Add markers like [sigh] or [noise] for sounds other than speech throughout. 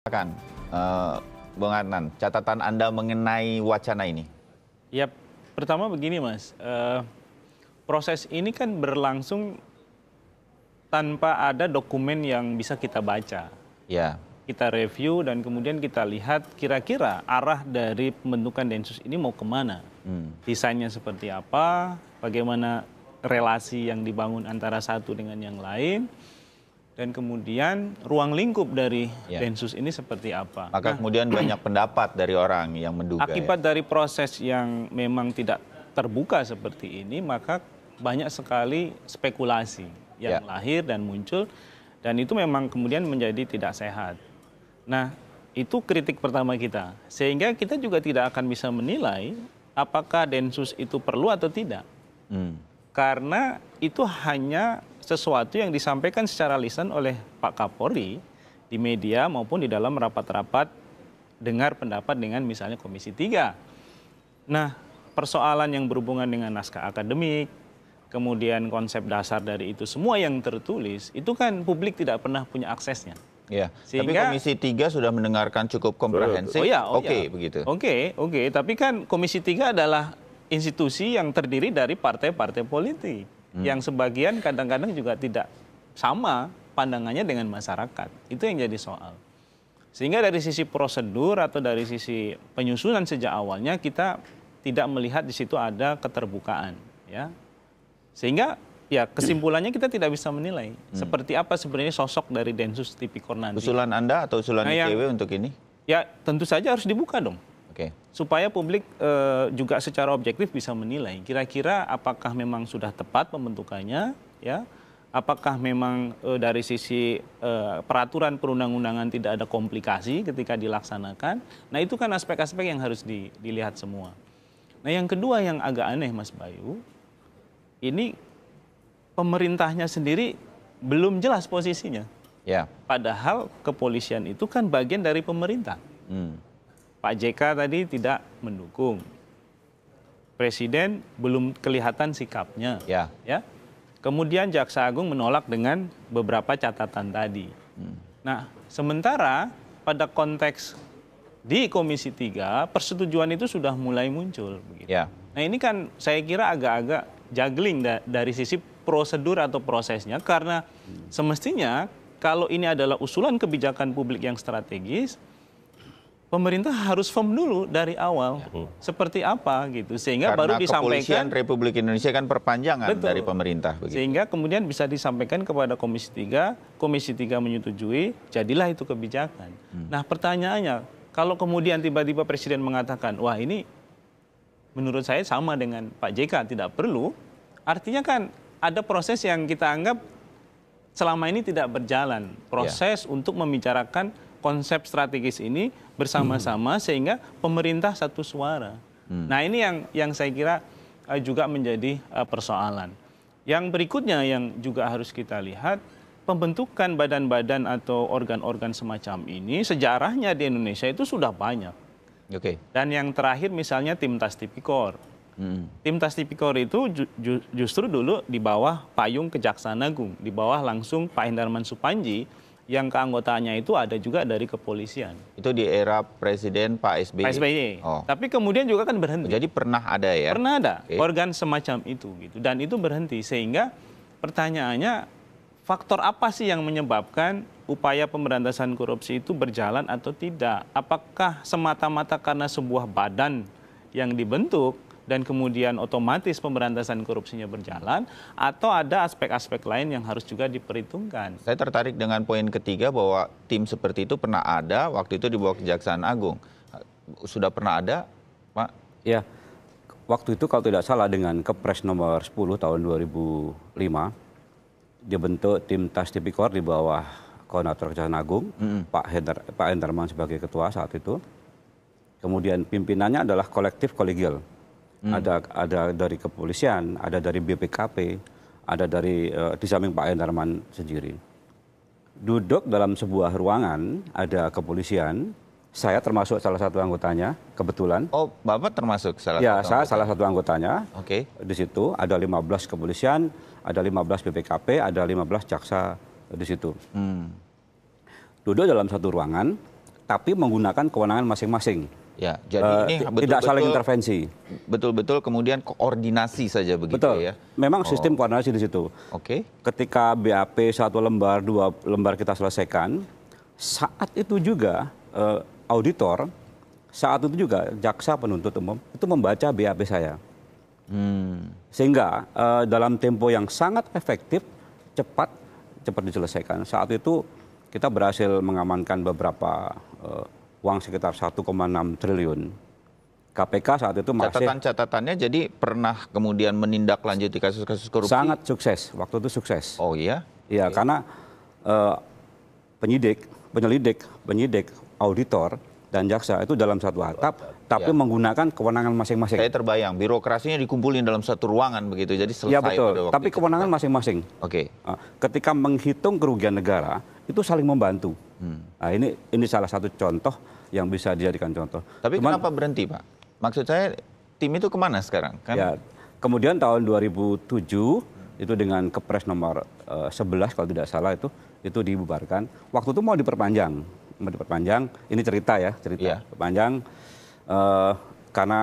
Silakan, uh, Bung Adnan, catatan Anda mengenai wacana ini. Ya, pertama begini Mas, uh, proses ini kan berlangsung tanpa ada dokumen yang bisa kita baca. Ya. Kita review dan kemudian kita lihat kira-kira arah dari pembentukan Densus ini mau kemana. Hmm. Desainnya seperti apa, bagaimana relasi yang dibangun antara satu dengan yang lain, dan kemudian ruang lingkup dari ya. Densus ini seperti apa. Maka nah, kemudian [clears throat] banyak pendapat dari orang yang menduga. Akibat ya. dari proses yang memang tidak terbuka seperti ini, maka banyak sekali spekulasi yang ya. lahir dan muncul, dan itu memang kemudian menjadi tidak sehat. Nah, itu kritik pertama kita, sehingga kita juga tidak akan bisa menilai apakah Densus itu perlu atau tidak. Hmm. Karena itu hanya sesuatu yang disampaikan secara lisan oleh Pak Kapolri di media maupun di dalam rapat-rapat dengar pendapat dengan misalnya Komisi 3. Nah, persoalan yang berhubungan dengan naskah akademik, kemudian konsep dasar dari itu semua yang tertulis, itu kan publik tidak pernah punya aksesnya. Ya, Sehingga, tapi Komisi 3 sudah mendengarkan cukup komprehensif. Oh ya, oh oke ya. begitu. Oke, oke, tapi kan Komisi 3 adalah institusi yang terdiri dari partai-partai politik. Hmm. yang sebagian kadang-kadang juga tidak sama pandangannya dengan masyarakat. Itu yang jadi soal. Sehingga dari sisi prosedur atau dari sisi penyusunan sejak awalnya kita tidak melihat di situ ada keterbukaan, ya. Sehingga ya kesimpulannya kita tidak bisa menilai hmm. seperti apa sebenarnya sosok dari Densus Tipikor nanti. Usulan Anda atau usulan nah, ICW untuk ini? Ya tentu saja harus dibuka dong okay. supaya publik e, juga secara objektif bisa menilai kira-kira apakah memang sudah tepat pembentukannya, ya, apakah memang e, dari sisi e, peraturan perundang-undangan tidak ada komplikasi ketika dilaksanakan. Nah itu kan aspek-aspek yang harus di, dilihat semua. Nah yang kedua yang agak aneh Mas Bayu, ini pemerintahnya sendiri belum jelas posisinya. Ya. Padahal kepolisian itu kan bagian dari pemerintah. Hmm. Pak JK tadi tidak mendukung. Presiden belum kelihatan sikapnya. Ya. ya? Kemudian Jaksa Agung menolak dengan beberapa catatan tadi. Hmm. Nah, sementara pada konteks di Komisi 3 persetujuan itu sudah mulai muncul begitu. Ya. Nah, ini kan saya kira agak-agak juggling da dari sisi prosedur atau prosesnya karena semestinya kalau ini adalah usulan kebijakan publik yang strategis, pemerintah harus firm dulu dari awal ya. Hmm. seperti apa gitu sehingga Karena baru disampaikan kepolisian Republik Indonesia kan perpanjangan betul, dari pemerintah begitu. sehingga kemudian bisa disampaikan kepada Komisi 3 Komisi 3 menyetujui jadilah itu kebijakan hmm. nah pertanyaannya kalau kemudian tiba-tiba presiden mengatakan wah ini menurut saya sama dengan Pak JK tidak perlu artinya kan ada proses yang kita anggap selama ini tidak berjalan ya. proses ya. untuk membicarakan konsep strategis ini bersama-sama hmm. sehingga pemerintah satu suara. Hmm. Nah ini yang yang saya kira eh, juga menjadi eh, persoalan. Yang berikutnya yang juga harus kita lihat pembentukan badan-badan atau organ-organ semacam ini sejarahnya di Indonesia itu sudah banyak. Oke. Okay. Dan yang terakhir misalnya tim Tas Tipikor. Hmm. Tim Tas Tipikor itu ju ju justru dulu di bawah payung Kejaksaan Agung, di bawah langsung Pak Hendarman Supanji yang keanggotaannya itu ada juga dari kepolisian. Itu di era Presiden Pak SBY. Pak SBY. Oh. Tapi kemudian juga kan berhenti. Jadi pernah ada ya? Pernah ada okay. organ semacam itu gitu dan itu berhenti sehingga pertanyaannya faktor apa sih yang menyebabkan upaya pemberantasan korupsi itu berjalan atau tidak? Apakah semata-mata karena sebuah badan yang dibentuk dan kemudian otomatis pemberantasan korupsinya berjalan atau ada aspek-aspek lain yang harus juga diperhitungkan. Saya tertarik dengan poin ketiga bahwa tim seperti itu pernah ada waktu itu dibawa Kejaksaan Agung. Sudah pernah ada, Pak? Ya. Waktu itu kalau tidak salah dengan Kepres nomor 10 tahun 2005 dibentuk tim tas tipikor di bawah Koordinator Kejaksaan Agung, -hmm. Pak Hender, Pak Enderman sebagai ketua saat itu. Kemudian pimpinannya adalah kolektif kolegial. Hmm. ada ada dari kepolisian, ada dari BPKP, ada dari uh, di samping Pak Endarman sendiri. Duduk dalam sebuah ruangan ada kepolisian, saya termasuk salah satu anggotanya, kebetulan. Oh, Bapak termasuk salah ya, satu? Ya, saya anggota. salah satu anggotanya. Oke. Okay. Di situ ada 15 kepolisian, ada 15 BPKP, ada 15 jaksa di situ. Hmm. Duduk dalam satu ruangan, tapi menggunakan kewenangan masing-masing. Ya, jadi uh, ini betul, tidak saling intervensi. Betul-betul kemudian koordinasi saja begitu betul. ya. Memang oh. sistem koordinasi di situ. Oke. Okay. Ketika BAP satu lembar, dua lembar kita selesaikan, saat itu juga uh, auditor, saat itu juga jaksa penuntut umum itu membaca BAP saya. Hmm. Sehingga uh, dalam tempo yang sangat efektif, cepat cepat diselesaikan. Saat itu kita berhasil mengamankan beberapa uh, uang sekitar 1,6 triliun. KPK saat itu masih catatan-catatannya jadi pernah kemudian menindaklanjuti kasus-kasus korupsi. Sangat sukses, waktu itu sukses. Oh iya. Iya, okay. Iya. karena uh, penyidik, penyelidik, penyidik, auditor dan jaksa itu dalam satu atap tapi ya. menggunakan kewenangan masing-masing. Saya terbayang birokrasinya dikumpulin dalam satu ruangan begitu. Jadi selesai ya, betul. Tapi kewenangan masing-masing. Oke. Okay. Eh, ketika menghitung kerugian negara, itu saling membantu. Hmm. Nah, ini ini salah satu contoh yang bisa dijadikan contoh. Tapi Cuman, kenapa berhenti, Pak? Maksud saya tim itu kemana sekarang? Kan? Ya, kemudian tahun 2007 hmm. itu dengan Kepres nomor uh, eh, 11 kalau tidak salah itu itu dibubarkan. Waktu itu mau diperpanjang, mau diperpanjang. Ini cerita ya, cerita yeah. Iya. panjang uh, eh, karena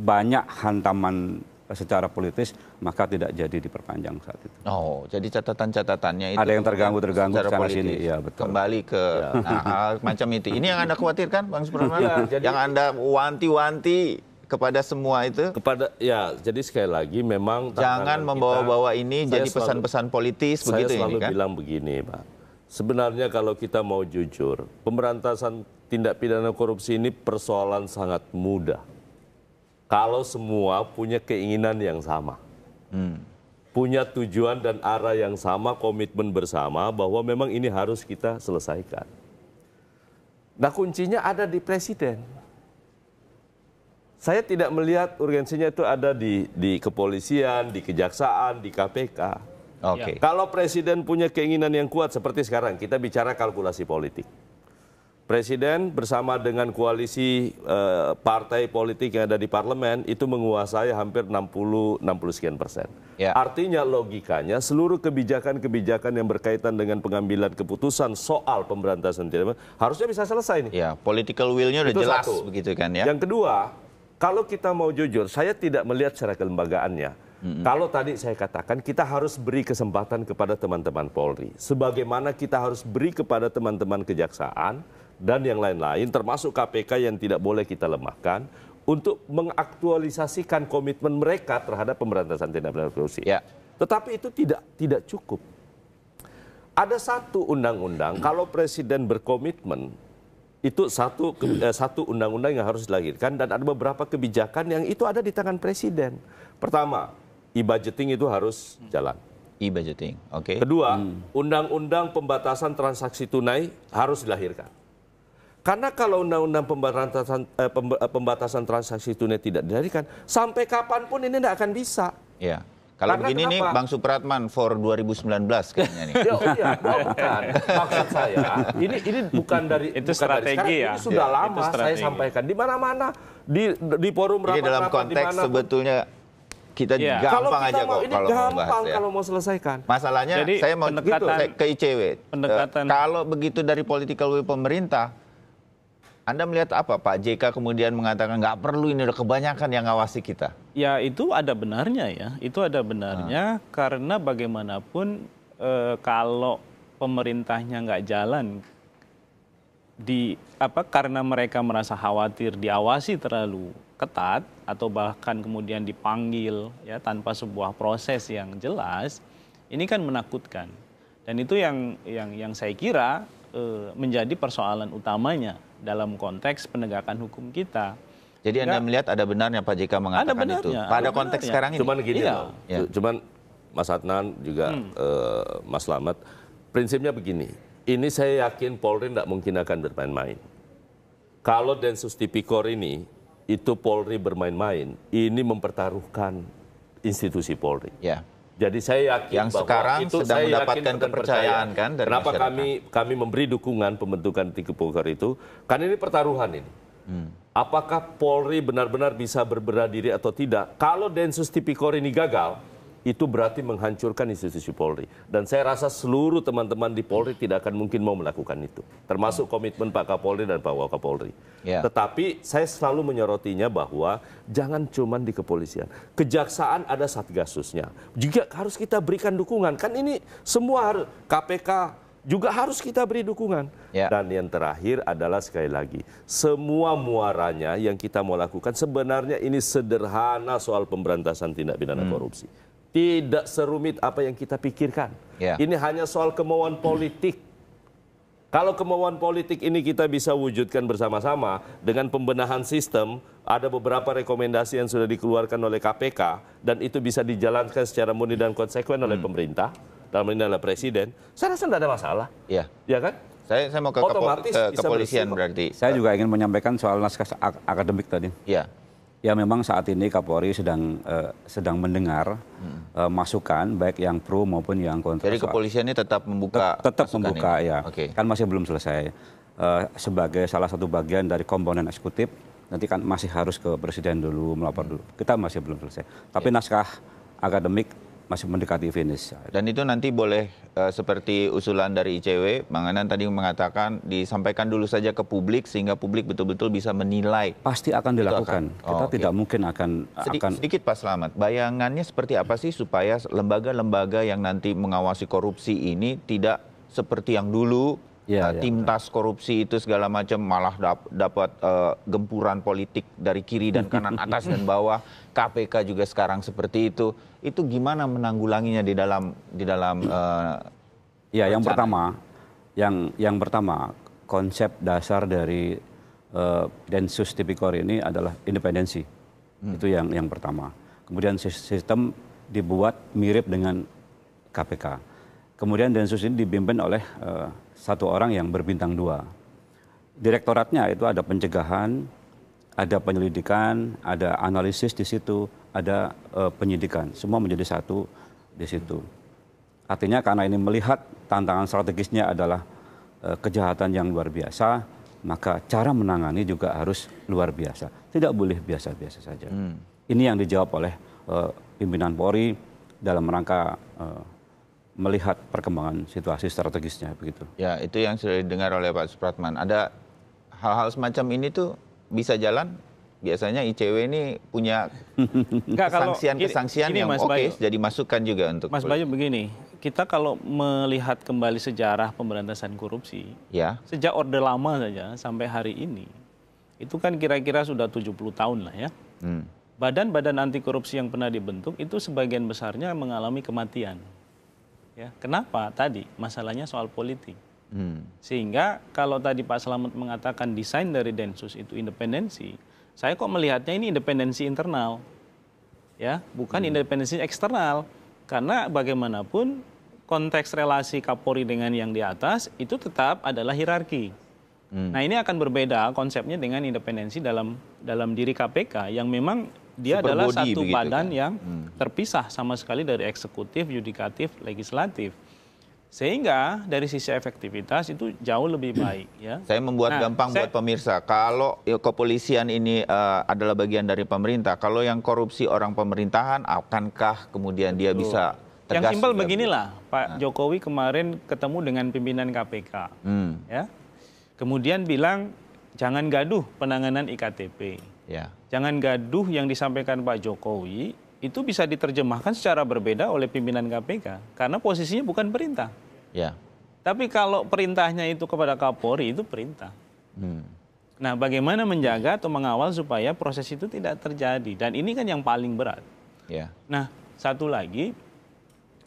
banyak hantaman secara politis maka tidak jadi diperpanjang saat itu. Oh, jadi catatan-catatannya itu ada yang terganggu-terganggu secara politis. sini, ya betul. Kembali ke ya. [laughs] nah, ah, macam itu. Ini yang Anda khawatirkan, Bang Supratman? Ya, yang Anda wanti-wanti kepada semua itu? Kepada ya, jadi sekali lagi memang jangan membawa-bawa ini jadi pesan-pesan politis saya begitu selalu ini kan? bilang begini, Pak. Sebenarnya kalau kita mau jujur, pemberantasan tindak pidana korupsi ini persoalan sangat mudah kalau semua punya keinginan yang sama. Hmm. Punya tujuan dan arah yang sama, komitmen bersama bahwa memang ini harus kita selesaikan. Nah kuncinya ada di presiden. Saya tidak melihat urgensinya itu ada di, di kepolisian, di kejaksaan, di KPK. Oke. Okay. Ya. Kalau presiden punya keinginan yang kuat seperti sekarang, kita bicara kalkulasi politik Presiden bersama dengan koalisi eh, partai politik yang ada di parlemen itu menguasai hampir 60 60 sekian persen. Ya. Artinya logikanya seluruh kebijakan-kebijakan yang berkaitan dengan pengambilan keputusan soal pemberantasan terorisme harusnya bisa selesai nih. Ya, political will-nya udah itu jelas satu. begitu kan ya. Yang kedua, kalau kita mau jujur, saya tidak melihat secara kelembagaannya Mm-hmm. Kalau tadi saya katakan kita harus beri kesempatan kepada teman-teman Polri, sebagaimana kita harus beri kepada teman-teman kejaksaan dan yang lain-lain, termasuk KPK yang tidak boleh kita lemahkan, untuk mengaktualisasikan komitmen mereka terhadap pemberantasan tindak pidana korupsi. Yeah. Tetapi itu tidak tidak cukup. Ada satu undang-undang [clears throat] kalau presiden berkomitmen itu satu [clears throat] eh, satu undang-undang yang harus dilahirkan dan ada beberapa kebijakan yang itu ada di tangan presiden. Pertama, e-budgeting itu harus jalan. E-budgeting, oke. Okay. Kedua, undang hmm. undang-undang pembatasan transaksi tunai harus dilahirkan. Karena kalau undang-undang pembatasan, eh, eh, pembatasan transaksi tunai tidak dilahirkan, sampai kapanpun ini tidak akan bisa. Iya. Kalau Karena begini kenapa? nih Bang Supratman for 2019 kayaknya nih. [laughs] Ya, oh iya, oh, bukan. Maksud saya ini ini bukan dari itu bukan strategi dari ya. Ini sudah ya, lama saya sampaikan di mana-mana di di forum rapat-rapat di mana. Dalam konteks sebetulnya kita yeah. gampang kalau kita aja kok kalau gampang ya. kalau mau selesaikan. Masalahnya Jadi, saya mau gitu, saya ke ICW. Eh, pendekatan. Uh, kalau begitu dari political will pemerintah, anda melihat apa Pak JK kemudian mengatakan nggak perlu ini udah kebanyakan yang ngawasi kita? Ya itu ada benarnya ya, itu ada benarnya hmm. karena bagaimanapun e, kalau pemerintahnya nggak jalan di apa karena mereka merasa khawatir diawasi terlalu ketat, atau bahkan kemudian dipanggil ya tanpa sebuah proses yang jelas ini kan menakutkan dan itu yang yang yang saya kira e, menjadi persoalan utamanya dalam konteks penegakan hukum kita. Jadi Enggak, anda melihat ada benarnya Pak JK mengatakan benarnya, itu pada konteks benarnya. sekarang ini. Cuman gini iya. loh, ya. cuman Mas Adnan juga hmm. e, Mas Lamat prinsipnya begini. Ini saya yakin Polri tidak mungkin akan bermain-main. Kalau Densus Tipikor ini itu Polri bermain-main. Ini mempertaruhkan institusi Polri. Ya. Jadi saya yakin yang bahwa sekarang itu sedang saya mendapatkan yakin kepercayaan kan dari Kenapa masyarakat? kami kami memberi dukungan pembentukan Tiki itu? Karena ini pertaruhan ini. Hmm. Apakah Polri benar-benar bisa berbenah diri atau tidak? Kalau Densus Tipikor ini gagal, itu berarti menghancurkan institusi Polri. Dan saya rasa seluruh teman-teman di Polri tidak akan mungkin mau melakukan itu. Termasuk komitmen Pak Kapolri dan Pak Wakapolri. Ya. Tetapi saya selalu menyorotinya bahwa jangan cuma di kepolisian. Kejaksaan ada satgasusnya. Juga harus kita berikan dukungan. Kan ini semua harus, KPK juga harus kita beri dukungan. Ya. Dan yang terakhir adalah sekali lagi, semua muaranya yang kita mau lakukan sebenarnya ini sederhana soal pemberantasan tindak pidana hmm. korupsi tidak serumit apa yang kita pikirkan. Yeah. Ini hanya soal kemauan politik. Kalau kemauan politik ini kita bisa wujudkan bersama-sama dengan pembenahan sistem, ada beberapa rekomendasi yang sudah dikeluarkan oleh KPK dan itu bisa dijalankan secara murni dan konsekuen oleh hmm. pemerintah dalam ini adalah presiden. Saya rasa tidak ada masalah. Iya. Iya kan? Saya, saya mau ke, Otomatis ke, ke kepolisian berarti. Saya juga ingin menyampaikan soal naskah akademik tadi. Iya. Ya memang saat ini Kapolri sedang uh, sedang mendengar hmm. uh, masukan baik yang pro maupun yang kontra. Jadi kepolisian ini tetap membuka. Tetap membuka ini. ya. Okay. Kan masih belum selesai. Uh, sebagai salah satu bagian dari komponen eksekutif nanti kan masih harus ke presiden dulu melapor hmm. dulu. Kita masih belum selesai. Tapi yeah. naskah akademik masih mendekati finish. Dan itu nanti boleh uh, seperti usulan dari ICW, Bang Anan tadi mengatakan disampaikan dulu saja ke publik sehingga publik betul-betul bisa menilai. Pasti akan dilakukan. Akan, oh, Kita okay. tidak mungkin akan Sedi akan sedikit Pak Selamat. Bayangannya seperti apa sih supaya lembaga-lembaga yang nanti mengawasi korupsi ini tidak seperti yang dulu yeah, ya, uh, ya, tim tas korupsi itu segala macam malah dapat uh, gempuran politik dari kiri dan kanan [laughs] atas dan bawah KPK juga sekarang seperti itu itu gimana menanggulanginya di dalam di dalam uh, ya yang pertama yang yang pertama konsep dasar dari uh, densus tipikor ini adalah independensi hmm. itu yang yang pertama kemudian sistem dibuat mirip dengan KPK kemudian densus ini dibimbing oleh uh, satu orang yang berbintang dua. Direktoratnya itu ada pencegahan, ada penyelidikan, ada analisis di situ, ada uh, penyidikan. Semua menjadi satu di situ. Artinya karena ini melihat tantangan strategisnya adalah uh, kejahatan yang luar biasa, maka cara menangani juga harus luar biasa. Tidak boleh biasa-biasa saja. Hmm. Ini yang dijawab oleh uh, pimpinan Polri dalam rangka uh, melihat perkembangan situasi strategisnya begitu. Ya, itu yang sudah didengar oleh Pak Supratman. Ada hal-hal semacam ini tuh bisa jalan biasanya ICW ini punya [laughs] kesangsian-kesangsian yang oke okay, jadi masukan juga untuk Mas Bayu begini, kita kalau melihat kembali sejarah pemberantasan korupsi, ya. sejak Orde Lama saja sampai hari ini, itu kan kira-kira sudah 70 tahun lah ya. Hmm. Badan-badan hmm. anti korupsi yang pernah dibentuk itu sebagian besarnya mengalami kematian. Ya, kenapa tadi masalahnya soal politik. Hmm. Sehingga kalau tadi Pak Selamat mengatakan desain dari Densus itu independensi, saya kok melihatnya ini independensi internal. Ya, bukan hmm. independensi eksternal. Karena bagaimanapun konteks relasi Kapolri dengan yang di atas itu tetap adalah hierarki. Hmm. Nah, ini akan berbeda konsepnya dengan independensi dalam dalam diri KPK yang memang dia Super adalah satu kan? badan kan? yang hmm. terpisah sama sekali dari eksekutif, yudikatif, legislatif. Sehingga dari sisi efektivitas itu jauh lebih hmm. baik ya. Saya membuat nah, gampang saya... buat pemirsa. Kalau ya, kepolisian ini uh, adalah bagian dari pemerintah, kalau yang korupsi orang pemerintahan akankah kemudian Betul. dia bisa tegas? Yang simpel beginilah, begini. Pak nah. Jokowi kemarin ketemu dengan pimpinan KPK. Hmm. Ya. Kemudian bilang jangan gaduh penanganan IKTP. Ya jangan gaduh yang disampaikan Pak Jokowi itu bisa diterjemahkan secara berbeda oleh pimpinan KPK karena posisinya bukan perintah. Ya. Tapi kalau perintahnya itu kepada Kapolri itu perintah. Hmm. Nah, bagaimana menjaga atau mengawal supaya proses itu tidak terjadi dan ini kan yang paling berat. Ya. Nah, satu lagi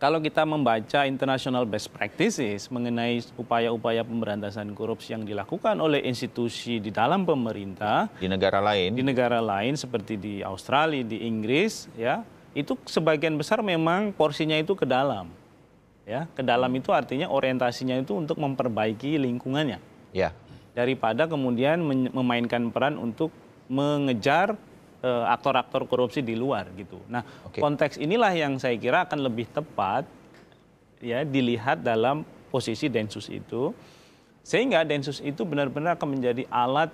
kalau kita membaca international best practices mengenai upaya-upaya pemberantasan korupsi yang dilakukan oleh institusi di dalam pemerintah di negara lain di negara lain seperti di Australia di Inggris ya itu sebagian besar memang porsinya itu ke dalam ya ke dalam itu artinya orientasinya itu untuk memperbaiki lingkungannya ya daripada kemudian memainkan peran untuk mengejar Eh, aktor-aktor korupsi di luar gitu. Nah, okay. konteks inilah yang saya kira akan lebih tepat ya dilihat dalam posisi Densus itu sehingga Densus itu benar-benar akan menjadi alat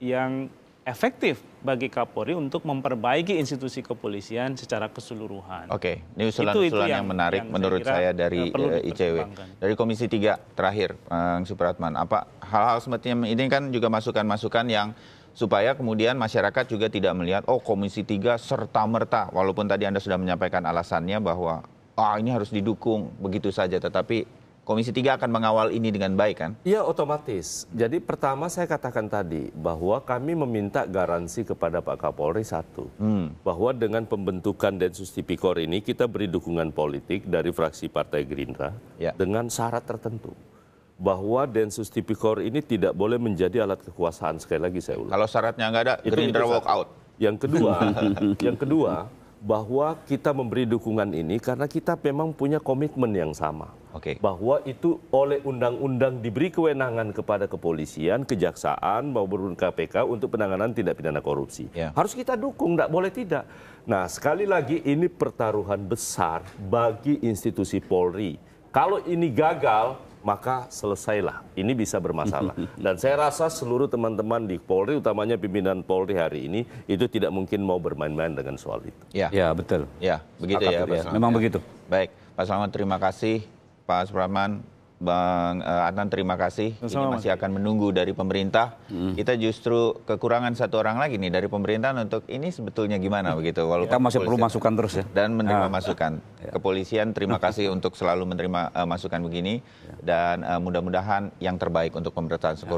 yang efektif bagi Kapolri untuk memperbaiki institusi kepolisian secara keseluruhan. Oke, ini usulan-usulan yang, menarik yang menurut saya, saya dari eh, eh, ICW. Dari Komisi 3 terakhir, Bang Supratman, apa hal-hal semacam ini kan juga masukan-masukan yang supaya kemudian masyarakat juga tidak melihat oh komisi 3 serta merta walaupun tadi Anda sudah menyampaikan alasannya bahwa ah oh, ini harus didukung begitu saja tetapi komisi 3 akan mengawal ini dengan baik kan? Iya otomatis. Jadi pertama saya katakan tadi bahwa kami meminta garansi kepada Pak Kapolri satu hmm. bahwa dengan pembentukan Densus Tipikor ini kita beri dukungan politik dari fraksi Partai Gerindra ya. dengan syarat tertentu bahwa Densus Tipikor ini tidak boleh menjadi alat kekuasaan sekali lagi saya ulang. Kalau syaratnya nggak ada, itu, Gerindra walk out. Yang kedua, [laughs] yang kedua bahwa kita memberi dukungan ini karena kita memang punya komitmen yang sama. Okay. Bahwa itu oleh undang-undang diberi kewenangan kepada kepolisian, kejaksaan maupun KPK untuk penanganan tindak pidana korupsi. Yeah. Harus kita dukung, tidak boleh tidak. Nah, sekali lagi ini pertaruhan besar bagi institusi Polri. Kalau ini gagal, maka selesailah. Ini bisa bermasalah. [laughs] Dan saya rasa seluruh teman-teman di Polri, utamanya pimpinan Polri hari ini, itu tidak mungkin mau bermain-main dengan soal itu. Ya, ya betul. Ya, begitu Akan ya. ya. Memang ya. begitu. Baik, Pak Selamat terima kasih. Pak Supraman, Bang eh, Adnan terima kasih. Ini masih akan menunggu dari pemerintah. Hmm. Kita justru kekurangan satu orang lagi nih dari pemerintahan untuk ini sebetulnya gimana begitu. Walaupun kita masih perlu masukan terus ya. Dan menerima ah. masukan. [laughs] Ya. Kepolisian terima [laughs] kasih untuk selalu menerima uh, masukan begini ya. dan uh, mudah-mudahan yang terbaik untuk pemerintahan Ya.